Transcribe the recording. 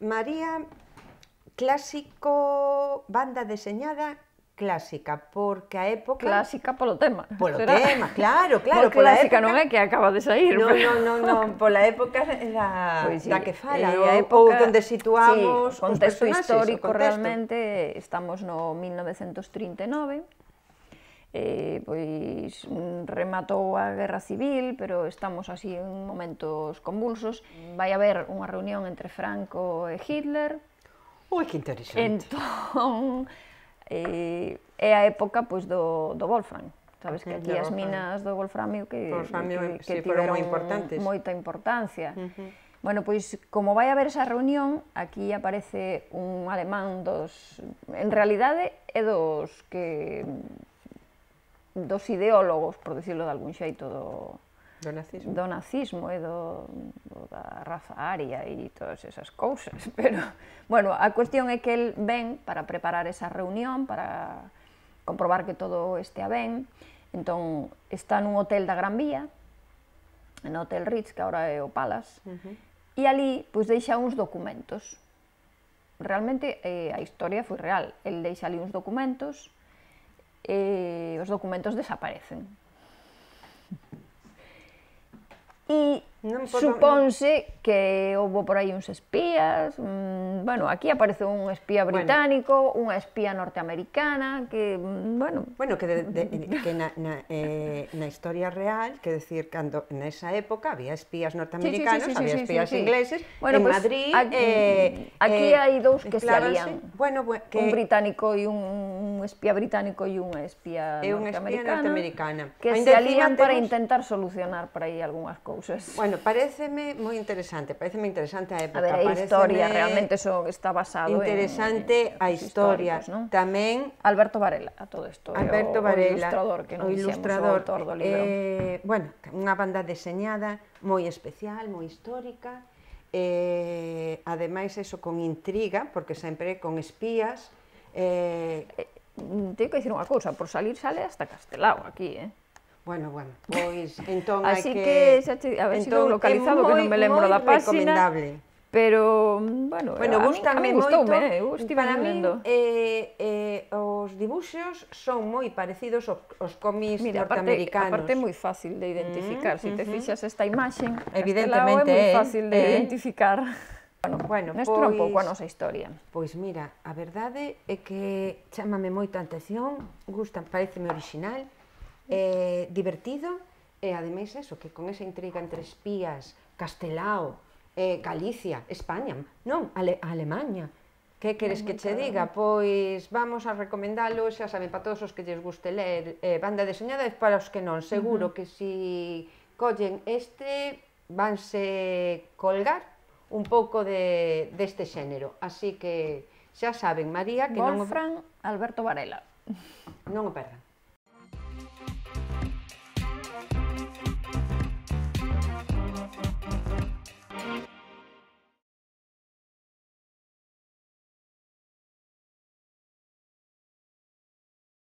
María, clásico, banda deseñada clásica, porque a época... Clásica polo tema. Polo será? tema, claro, claro. Por clásica época... non é que acaba de sair. Non, pero... non, non, non pola época era pues pois sí, da que fala, e a época, ou donde situamos sí, contexto histórico, contexto. realmente, estamos no 1939, eh, pois mm, rematou a Guerra Civil, pero estamos así en momentos convulsos. Vai haber unha reunión entre Franco e Hitler. Ui, que interesante. Entón, eh, é a época pois, do, do Wolfram. Sabes que aquí as minas do Wolframio que, Wolframio, que, que sí, tiveron moi importantes. moita importancia. Uh -huh. Bueno, pois como vai haber esa reunión, aquí aparece un alemán dos... En realidade é dos que dos ideólogos, por decirlo de algún xeito, do, do nazismo, do nazismo e do, do da raza aria e todas esas cousas, pero bueno, a cuestión é que el ven para preparar esa reunión, para comprobar que todo este a ben, entón está nun hotel da Gran Vía, no Hotel Ritz, que agora é o Palace, uh -huh. e ali pois, deixa uns documentos. Realmente eh, a historia foi real, el deixa ali uns documentos, eh, os documentos desaparecen. E non supónse que houve por aí uns espías, mm, bueno, aquí aparece un espía británico, bueno. unha espía norteamericana, que, mm, bueno... Bueno, que, de, de, que na, na, eh, na historia real, que decir, cando nesa época había espías norteamericanos, sí, sí, sí, sí, había espías sí, sí, sí. ingleses, bueno, en pues, Madrid... Aquí, eh, aquí eh, hai dous que se alían, bueno, bueno, que... un británico e un un espía británico e unha espía e unha norteamericana, espía norteamericana que Ainda se alían temos... para intentar solucionar para aí algunhas cousas. Bueno, pareceme moi interesante, pareceme interesante a época. A ver, a historia, pareceme... realmente eso está basado interesante en... Interesante a historia. ¿no? Tamén... Alberto Varela, a todo isto. Alberto o, Varela, o ilustrador, que non o ilustrador, dixemos, o autor do libro. Eh, bueno, unha banda deseñada moi especial, moi histórica, eh, ademais eso con intriga, porque sempre con espías, eh, Mm, Tengo que dicir unha cousa, por salir sale hasta Castelao aquí, eh? Bueno, bueno, pois entón hai Así que, que xa te, a ver entón, si localizado moi, que non me lembro da páxina. recomendable. Pero, bueno, bueno a, mí, a mí gustoume, moito, eh, eu estive para mí, eh, eh, os dibuxos son moi parecidos aos, aos norteamericanos. Mira, aparte, norteamericanos. aparte é moi fácil de identificar, mm, se si te uh -huh. fixas esta imaxe, Evidentemente, é moi ¿eh? fácil de eh. identificar. Bueno, Néstor pois, un pouco a pois- nosa historia. Pois mira, a verdade é que chamame moita atención, gusta, pareceme original, eh, divertido, e ademais eso, que con esa intriga entre espías, Castelao, eh, Galicia, España, non, Ale, Alemanha, Que queres que che diga? Pois vamos a recomendalo, xa saben, para todos os que lles guste ler eh, banda deseñada e para os que non. Seguro uh -huh. que si collen este vanse colgar un pouco de, deste xénero. Así que xa saben, María, que Wolfram, non... Wolfram Alberto Varela. Non o perdan.